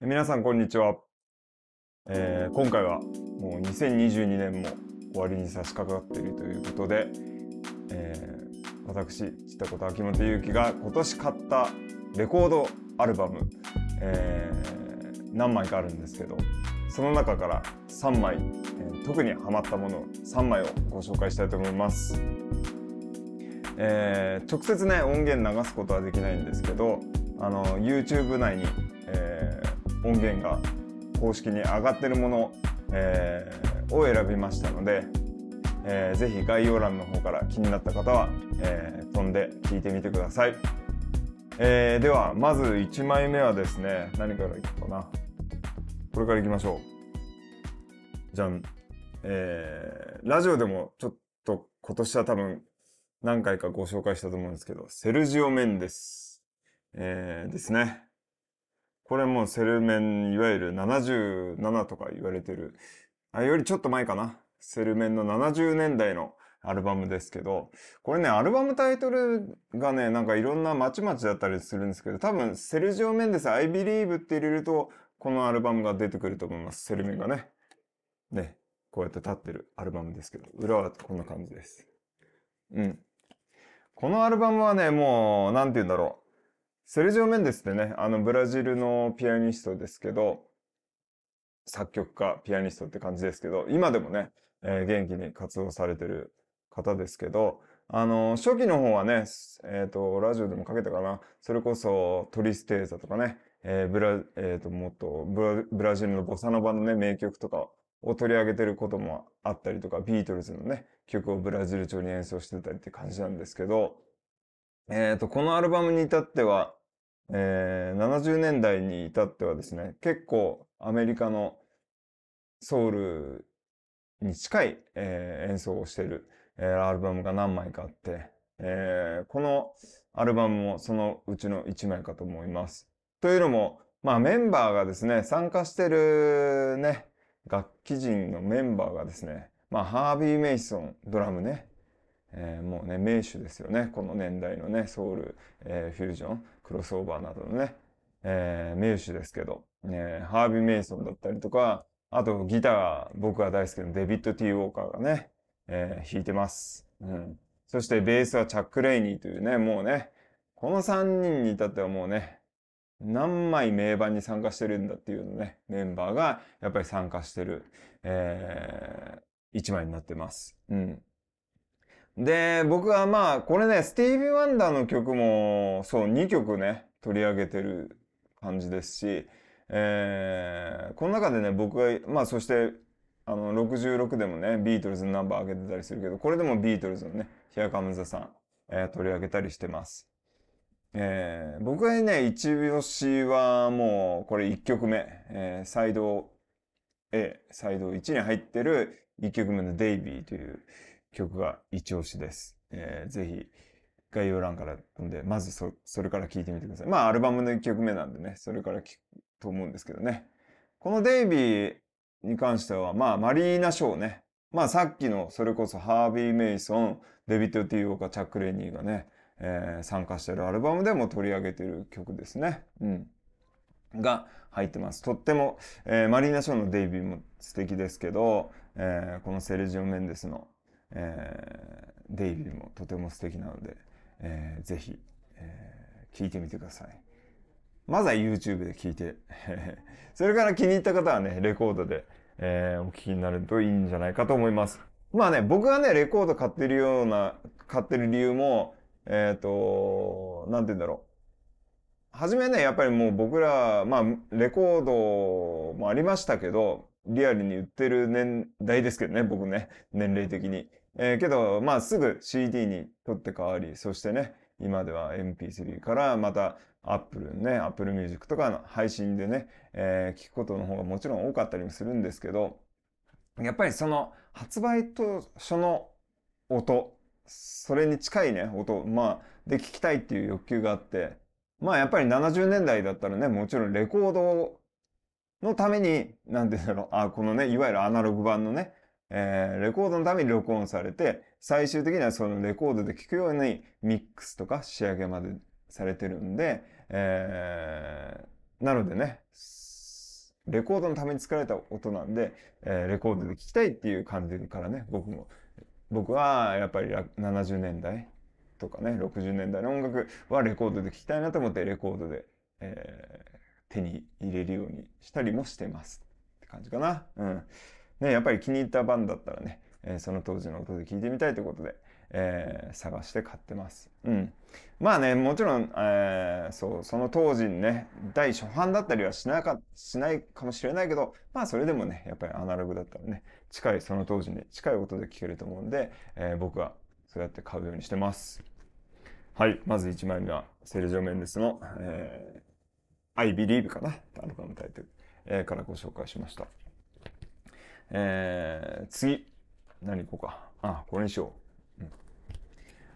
皆さんこんにちは、えー、今回はもう2022年も終わりに差し掛かっているということで、えー、私知ったこと秋元祐希が今年買ったレコードアルバム、えー、何枚かあるんですけどその中から3枚、え特にハマったもの3枚をご紹介したいと思います。え直接ね音源流すことはできないんですけどあの YouTube 内に、え音源が公式に上がってるもの、えー、を選びましたので、えー、ぜひ概要欄の方から気になった方は、えー、飛んで聞いてみてください、えー、ではまず1枚目はですね何からいこうかなこれからいきましょうじゃんえー、ラジオでもちょっと今年は多分何回かご紹介したと思うんですけどセルジオ・メンデス、えー、ですねこれもセルメン、いわゆる77とか言われてる、あ、よりちょっと前かな。セルメンの70年代のアルバムですけど、これね、アルバムタイトルがね、なんかいろんなまちまちだったりするんですけど、多分、セルジオ・メンデス、I Believe って入れると、このアルバムが出てくると思います。セルメンがね。ね、こうやって立ってるアルバムですけど、裏はこんな感じです。うん。このアルバムはね、もう、なんて言うんだろう。セルジオ・メンデスってね、あの、ブラジルのピアニストですけど、作曲家、ピアニストって感じですけど、今でもね、えー、元気に活動されてる方ですけど、あの、初期の方はね、えっ、ー、と、ラジオでもかけたかな。それこそ、トリステーザとかね、えー、ブラ、えっ、ー、と、もっとブラジルのボサノバのね、名曲とかを取り上げてることもあったりとか、ビートルズのね、曲をブラジル調に演奏してたりって感じなんですけど、えっ、と、このアルバムに至っては、えー、70年代に至ってはですね、結構アメリカのソウルに近い、えー、演奏をしている、えー、アルバムが何枚かあって、えー、このアルバムもそのうちの1枚かと思います。というのも、まあメンバーがですね、参加してるね、楽器人のメンバーがですね、まあハービー・メイソン、ドラムね、えー、もうね、名手ですよね。この年代のね、ソウル、えー、フュージョン、クロスオーバーなどのね、えー、名手ですけど、ね、ハービー・メイソンだったりとか、あとギター、僕が大好きなデビッド・ティー・ウォーカーがね、えー、弾いてます。うん。そしてベースはチャック・レイニーというね、もうね、この3人に至ってはもうね、何枚名盤に参加してるんだっていうのね、メンバーがやっぱり参加してる、えー、1枚になってます。うん。で、僕はまあ、これね、スティービー・ワンダーの曲も、そう、2曲ね、取り上げてる感じですし、えー、この中でね、僕が、まあ、そして、あの、66でもね、ビートルズのナンバー上げてたりするけど、これでもビートルズのね、ヒアカムザさん、えー、取り上げたりしてます。えー、僕がね、一押しはもう、これ1曲目、えー、サイド A、サイド1に入ってる1曲目のデイビーという、曲が一押しです。えー、ぜひ、概要欄から飛んで、まずそ、それから聴いてみてください。まあ、アルバムの1曲目なんでね、それから聴くと思うんですけどね。このデイビーに関しては、まあ、マリーナショーね。まあ、さっきの、それこそハービー・メイソン、デビッド・ティーオーカー、チャック・レニーがね、えー、参加してるアルバムでも取り上げてる曲ですね。うん。が入ってます。とっても、えー、マリーナショーのデイビーも素敵ですけど、えー、このセルジオ・メンデスのえー、デイビーもとても素敵なので、えー、ぜひ、えー、聞いてみてください。まずは YouTube で聞いて、それから気に入った方はね、レコードで、えー、お聞きになるといいんじゃないかと思います。まあね、僕がね、レコード買ってるような、買ってる理由も、えっ、ー、と、なんて言うんだろう。はじめね、やっぱりもう僕ら、まあ、レコードもありましたけど、リアルに売ってる年代ですけどね、僕ね、年齢的に。えー、けど、まあ、すぐ CD に取って変わり、そしてね、今では MP3 からまた Apple ね、Apple Music とかの配信でね、えー、聞くことの方がもちろん多かったりもするんですけど、やっぱりその発売当初の音、それに近いね、音、まあ、で聞きたいっていう欲求があって、まあやっぱり70年代だったらね、もちろんレコードのために、なんて言うんだろう、あ、このね、いわゆるアナログ版のね、えー、レコードのために録音されて、最終的にはそのレコードで聴くようにミックスとか仕上げまでされてるんで、えー、なのでね、レコードのために作られた音なんで、えー、レコードで聴きたいっていう感じからね、僕も、僕はやっぱり70年代とかね、60年代の音楽はレコードで聴きたいなと思ってレコードで、えー、手に入れるようにしたりもしてますって感じかな。うん。ね、やっぱり気に入ったバだったらね、えー、その当時の音で聞いてみたいということで、えー、探して買ってます。うん。まあね、もちろん、えー、そう、その当時にね、第初版だったりはしなか、しないかもしれないけど、まあそれでもね、やっぱりアナログだったらね、近い、その当時に近い音で聴けると思うんで、えー、僕はそうやって買うようにしてます。はい、まず1枚目は、セルジオ・メンデスの、えー、I Believe かなアルバムタイトル、えー、からご紹介しました。えー、次。何行こうか。あ、これにしよう。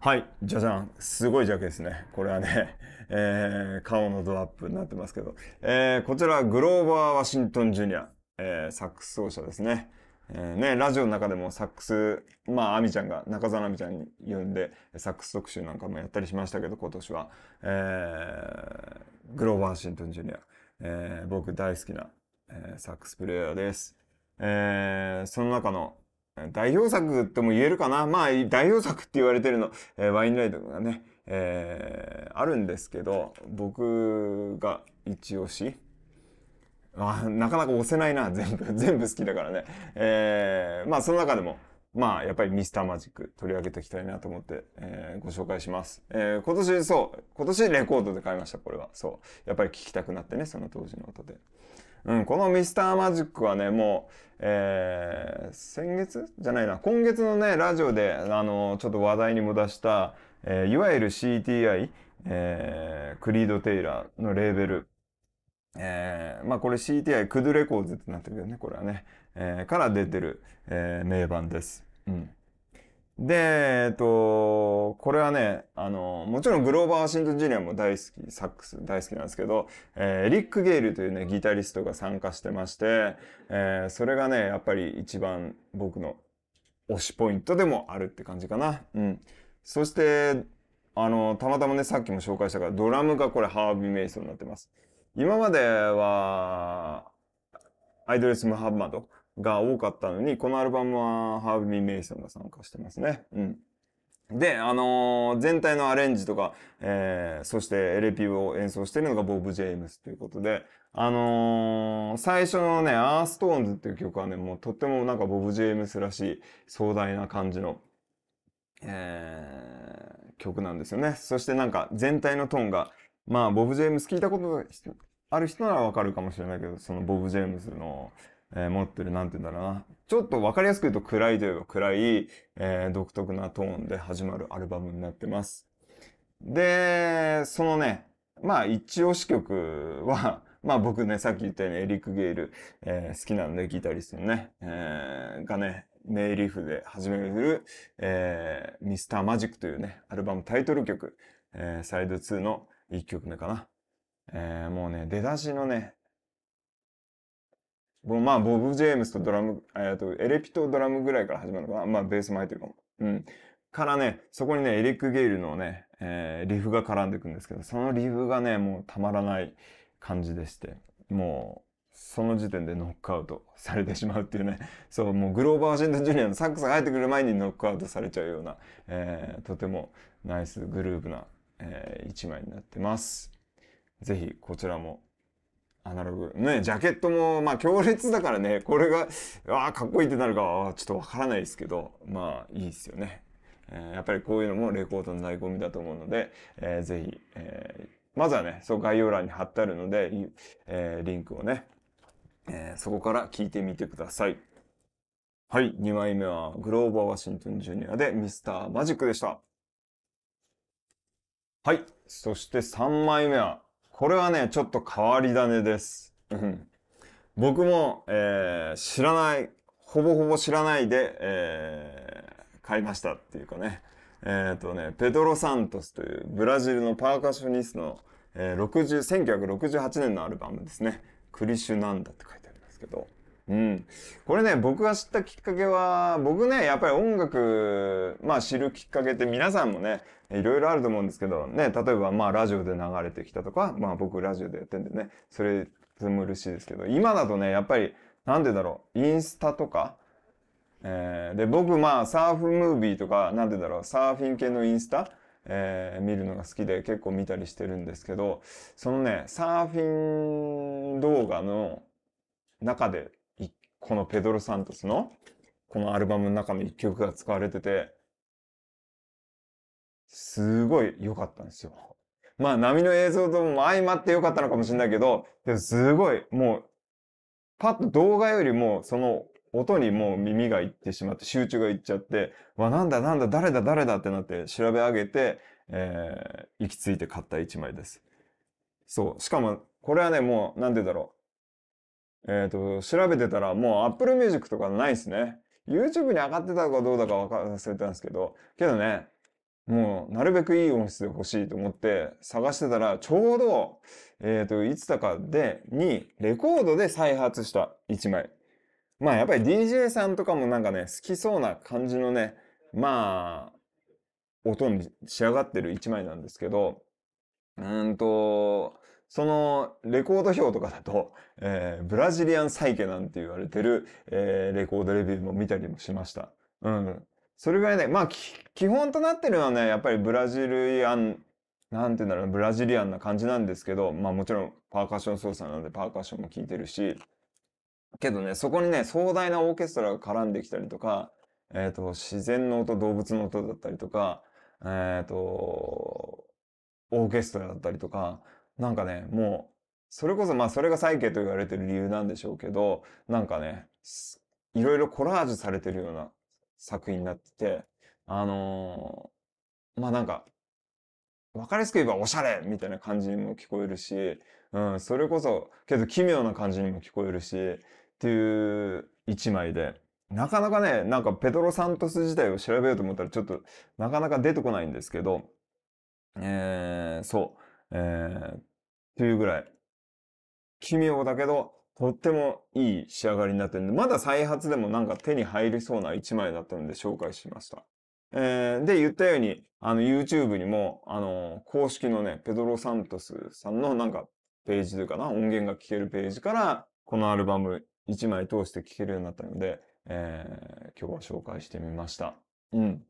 はい。じゃじゃん。すごいジャケですね。これはね、えー、顔のドアップになってますけど。えー、こちら、グローバー・ワシントン・ジュニア。えー、サックス奏者ですね。えー、ね、ラジオの中でもサックス、まあ、アミちゃんが、中澤アミちゃんに呼んで、サックス特集なんかもやったりしましたけど、今年は。えー、グローバー・ワシントン・ジュニア。えー、僕大好きな、えー、サックスプレイヤーです。えー、その中の代表作とも言えるかな。まあ、代表作って言われてるの、えー、ワインライドがね、えー、あるんですけど、僕が一押し。あなかなか押せないな、全部。全部好きだからね。えー、まあ、その中でも、まあ、やっぱりミスターマジック取り上げていきたいなと思って、えー、ご紹介します。えー、今年、そう、今年レコードで買いました、これは。そう。やっぱり聴きたくなってね、その当時の音で。うん、このミスターマジックはね、もう、えー、先月じゃないな、今月のね、ラジオで、あの、ちょっと話題にも出した、えー、いわゆる CTI、えー、クリード・テイラーのレーベル。えー、まあこれ CTI、クドレコーズってなってるけどね、これはね。えー、から出てる、えー、名盤です。うん。で、えっと、これはね、あの、もちろんグローバー・ワシントン・ジュニアも大好き、サックス大好きなんですけど、えー、エリック・ゲイルというね、ギタリストが参加してまして、えー、それがね、やっぱり一番僕の推しポイントでもあるって感じかな。うん。そして、あの、たまたまね、さっきも紹介したから、ドラムがこれハービー・メイソンになってます。今までは、アイドレス・ムハンマド。が多かったのに、このアルバムはハーブ・ミ・ー・メイソンが参加してますね。うん。で、あのー、全体のアレンジとか、えー、そして LP を演奏してるのがボブ・ジェームスということで、あのー、最初のね、アーストーンズっていう曲はね、もうとってもなんかボブ・ジェームスらしい壮大な感じの、えー、曲なんですよね。そしてなんか全体のトーンが、まあ、ボブ・ジェームス聞いたことある人ならわかるかもしれないけど、そのボブ・ジェームスの、えー、持ってる、なんて言うんだろうな。ちょっとわかりやすく言うと暗いといえば暗い、えー、独特なトーンで始まるアルバムになってます。で、そのね、まあ一押し曲は まあ僕ね、さっき言ったようにエリック・ゲイル、えー、好きなんでギタリストるね、えー、がね、イリフで始める、えー、ミスターマジックというね、アルバムタイトル曲、えー、サイド2の1曲目かな。えー、もうね、出だしのね、まあ、ボブ・ジェームスとドラム、えっ、と、エレピとドラムぐらいから始まるのかなまあ、ベースも入ってるかも。うん。からね、そこにね、エリック・ゲイルのね、えー、リフが絡んでくんですけど、そのリフがね、もうたまらない感じでして、もう、その時点でノックアウトされてしまうっていうね、そう、もうグローバー・ワシントン・ジュニアのサックスが入ってくる前にノックアウトされちゃうような、えー、とてもナイスグループな、えー、一枚になってます。ぜひ、こちらもアナログ。ね、ジャケットも、まあ強烈だからね、これが、わあ、かっこいいってなるかはちょっとわからないですけど、まあいいですよね。えー、やっぱりこういうのもレコードの醍醐味だと思うので、えー、ぜひ、えー、まずはね、そう概要欄に貼ってあるので、えー、リンクをね、えー、そこから聞いてみてください。はい、2枚目はグローバー・ワシントン・ジュニアでミスター・マジックでした。はい、そして3枚目は、これはね、ちょっと変わり種です。僕も、えー、知らない、ほぼほぼ知らないで、えー、買いましたっていうかね。えっ、ー、とね、ペドロ・サントスというブラジルのパーカッショニストの、えー、60 1968年のアルバムですね。クリシュナンダって書いてありますけど、うん。これね、僕が知ったきっかけは、僕ね、やっぱり音楽、まあ知るきっかけって皆さんもね、いろいろあると思うんですけど、ね、例えばまあラジオで流れてきたとか、まあ僕ラジオでやってんでね、それ、とても嬉しいですけど、今だとね、やっぱり、なんでだろう、インスタとか、えー、で、僕まあサーフムービーとか、なんでだろう、サーフィン系のインスタ、えー、見るのが好きで結構見たりしてるんですけど、そのね、サーフィン動画の中でこのペドロ・サントスの、このアルバムの中の一曲が使われてて、すごい良かったんですよ。まあ波の映像とも相まって良かったのかもしれないけど、でもすごい、もう、パッと動画よりも、その音にもう耳がいってしまって、集中がいっちゃって、わ、なんだなんだ、誰だ誰だってなって調べ上げて、えー、行き着いて買った一枚です。そう。しかも、これはね、もう、なんて言うんだろう。えっ、ー、と、調べてたらもう Apple Music とかないっすね。YouTube に上がってたかどうだか忘れたんですけど、けどね、もうなるべくいい音質で欲しいと思って探してたら、ちょうど、えっ、ー、と、いつだかで、に、レコードで再発した1枚。まあやっぱり DJ さんとかもなんかね、好きそうな感じのね、まあ、音に仕上がってる1枚なんですけど、うんと、そのレコード表とかだと、えー、ブラジリアンサイケなんて言われてる、えー、レコードレビューも見たりもしました。うん。それぐらいね、まあ、基本となってるのはね、やっぱりブラジリアン、なんて言うんだろう、ブラジリアンな感じなんですけど、まあもちろんパーカッション操作なのでパーカッションも聴いてるし、けどね、そこにね、壮大なオーケストラが絡んできたりとか、えっ、ー、と、自然の音、動物の音だったりとか、えっ、ー、と、オーケストラだったりとか、なんかね、もう、それこそまあそれが債権と言われてる理由なんでしょうけど、なんかね、いろいろコラージュされてるような作品になってて、あのー、まあなんか、わかりやすく言えばおしゃれみたいな感じにも聞こえるし、うん、それこそ、けど奇妙な感じにも聞こえるし、っていう一枚で、なかなかね、なんかペドロ・サントス自体を調べようと思ったらちょっとなかなか出てこないんですけど、えー、そう。えー、っていうぐらい、奇妙だけど、とってもいい仕上がりになってるんで、まだ再発でもなんか手に入りそうな一枚だったので紹介しました。えー、で、言ったように、あの、YouTube にも、あの公式のね、ペドロ・サントスさんのなんか、ページというかな、音源が聴けるページから、このアルバム1枚通して聴けるようになったので、えー、今日は紹介してみました。うん。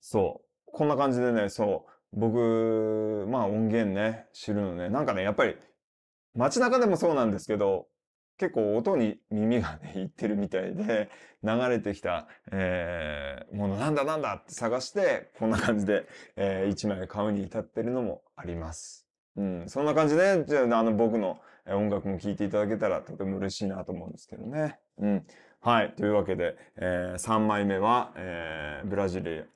そう。こんな感じでね、そう。僕、まあ音源ね、知るのね。なんかね、やっぱり街中でもそうなんですけど、結構音に耳がね、いってるみたいで、流れてきた、えー、ものなんだなんだって探して、こんな感じで、えー、一枚買うに至ってるのもあります。うん、そんな感じで、じゃあ、あの、僕の音楽も聴いていただけたらとても嬉しいなと思うんですけどね。うん。はい。というわけで、えー、3枚目は、えー、ブラジル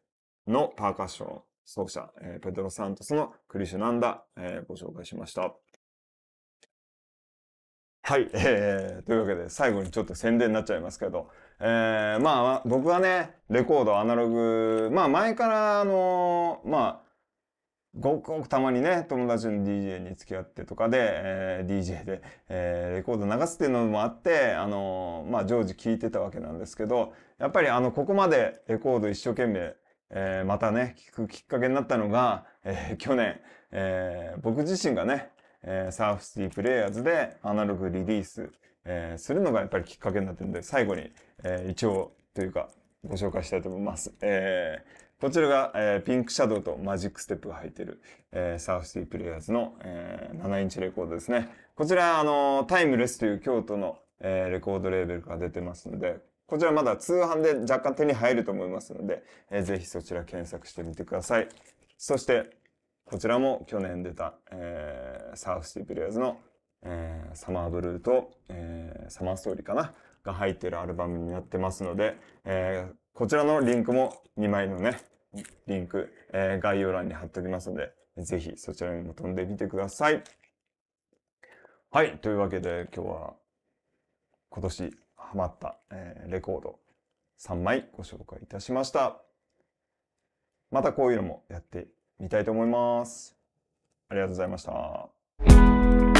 のパーカッション創者、えー、ペドロ・サントスのクリシュナンダ、えー、ご紹介しました。はい、えー、というわけで最後にちょっと宣伝になっちゃいますけど、えー、まあ僕はね、レコード、アナログ、まあ前からあのー、まあ、ごくごくたまにね、友達の DJ に付き合ってとかで、えー、DJ で、えー、レコード流すっていうのもあって、あのー、まあ、常時聴いてたわけなんですけど、やっぱりあの、ここまでレコード一生懸命えー、またね、聞くきっかけになったのが、えー、去年、えー、僕自身がね、えー、サーフシティプレイヤーズでアナログリリース、えー、するのがやっぱりきっかけになってるんで、最後に、えー、一応というかご紹介したいと思います。えー、こちらが、えー、ピンクシャドウとマジックステップが入っている、えー、サーフシティプレイヤーズの、えー、7インチレコードですね。こちら、あの、タイムレスという京都の、えー、レコードレーベルから出てますので、こちらまだ通販で若干手に入ると思いますので、えー、ぜひそちら検索してみてください。そして、こちらも去年出た、えー、サーフシティプレイヤーズの、えー、サマーブルーと、えー、サマーストーリーかなが入っているアルバムになってますので、えー、こちらのリンクも2枚のね、リンク、えー、概要欄に貼っておきますので、ぜひそちらにも飛んでみてください。はい。というわけで今日は今年ハマった、えレコード3枚ご紹介いたしました。またこういうのもやってみたいと思います。ありがとうございました。